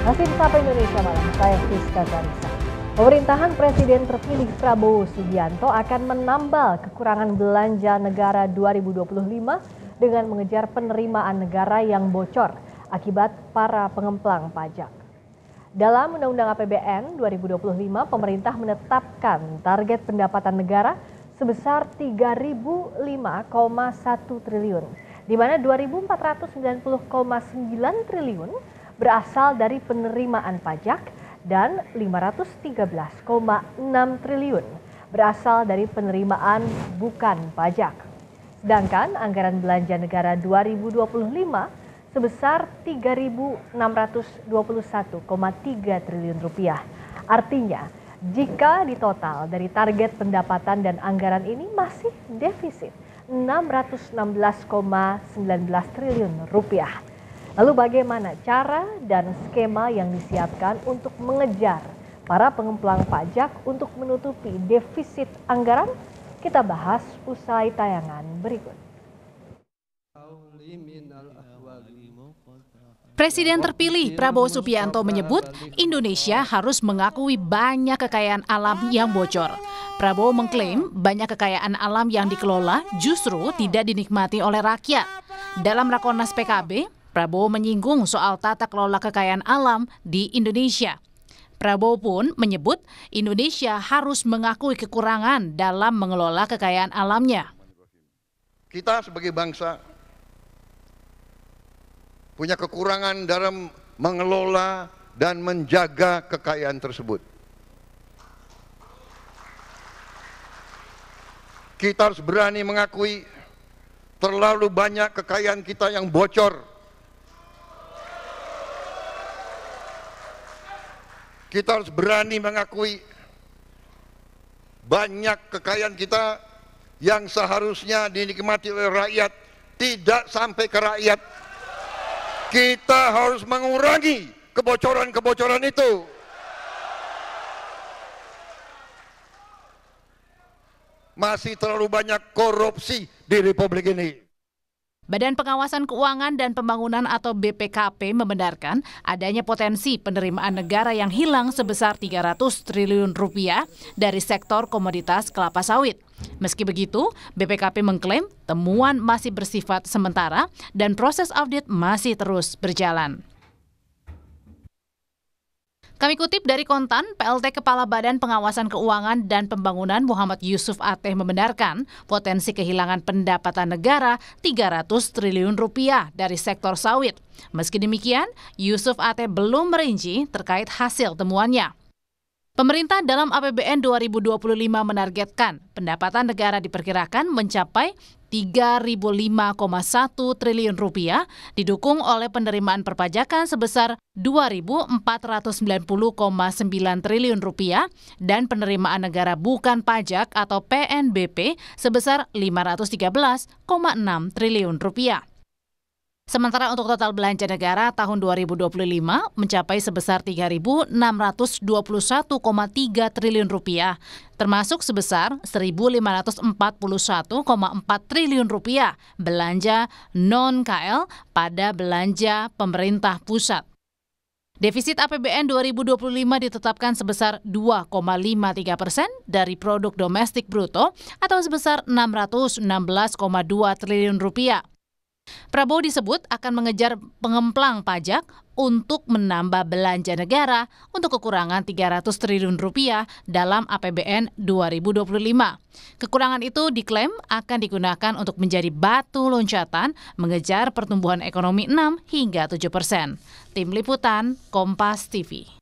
Masih Sapa Indonesia malam, saya Fiska Zarisa. Pemerintahan Presiden terpilih Prabowo Subianto akan menambal kekurangan belanja negara 2025 dengan mengejar penerimaan negara yang bocor akibat para pengemplang pajak. Dalam Undang-Undang APBN 2025, pemerintah menetapkan target pendapatan negara sebesar 3.005,1 triliun, di mana 2.490,9 triliun berasal dari penerimaan pajak dan 513,6 triliun berasal dari penerimaan bukan pajak. Sedangkan anggaran belanja negara 2025 sebesar 3.621,3 triliun rupiah. Artinya, jika ditotal dari target pendapatan dan anggaran ini masih defisit 616,19 triliun rupiah. Lalu bagaimana cara dan skema yang disiapkan untuk mengejar para pengemplang pajak untuk menutupi defisit anggaran? Kita bahas usai tayangan berikut. Presiden terpilih Prabowo Subianto menyebut Indonesia harus mengakui banyak kekayaan alam yang bocor. Prabowo mengklaim banyak kekayaan alam yang dikelola justru tidak dinikmati oleh rakyat. Dalam Rakornas PKB, Prabowo menyinggung soal tata kelola kekayaan alam di Indonesia. Prabowo pun menyebut Indonesia harus mengakui kekurangan dalam mengelola kekayaan alamnya. Kita sebagai bangsa punya kekurangan dalam mengelola dan menjaga kekayaan tersebut. Kita harus berani mengakui terlalu banyak kekayaan kita yang bocor Kita harus berani mengakui banyak kekayaan kita yang seharusnya dinikmati oleh rakyat tidak sampai ke rakyat. Kita harus mengurangi kebocoran-kebocoran itu. Masih terlalu banyak korupsi di Republik ini. Badan Pengawasan Keuangan dan Pembangunan atau BPKP membenarkan adanya potensi penerimaan negara yang hilang sebesar 300 triliun rupiah dari sektor komoditas kelapa sawit. Meski begitu, BPKP mengklaim temuan masih bersifat sementara dan proses audit masih terus berjalan. Kami kutip dari Kontan, PLT Kepala Badan Pengawasan Keuangan dan Pembangunan Muhammad Yusuf Ateh membenarkan potensi kehilangan pendapatan negara 300 triliun rupiah dari sektor sawit. Meski demikian, Yusuf Ateh belum merinci terkait hasil temuannya. Pemerintah dalam APBN 2025 menargetkan pendapatan negara diperkirakan mencapai 3.005,1 triliun rupiah didukung oleh penerimaan perpajakan sebesar 2.490,9 triliun rupiah dan penerimaan negara bukan pajak atau PNBP sebesar 513,6 triliun rupiah. Sementara untuk total belanja negara tahun 2025 mencapai sebesar 3.621,3 triliun rupiah, termasuk sebesar 1.541,4 triliun rupiah belanja non-KL pada belanja pemerintah pusat. Defisit APBN 2025 ditetapkan sebesar 2,53 persen dari produk domestik bruto atau sebesar 616,2 triliun rupiah. Prabowo disebut akan mengejar pengemplang pajak untuk menambah belanja negara untuk kekurangan 300 triliun rupiah dalam APBN 2025. Kekurangan itu diklaim akan digunakan untuk menjadi batu loncatan mengejar pertumbuhan ekonomi 6 hingga 7 persen. Tim Liputan, Kompas TV.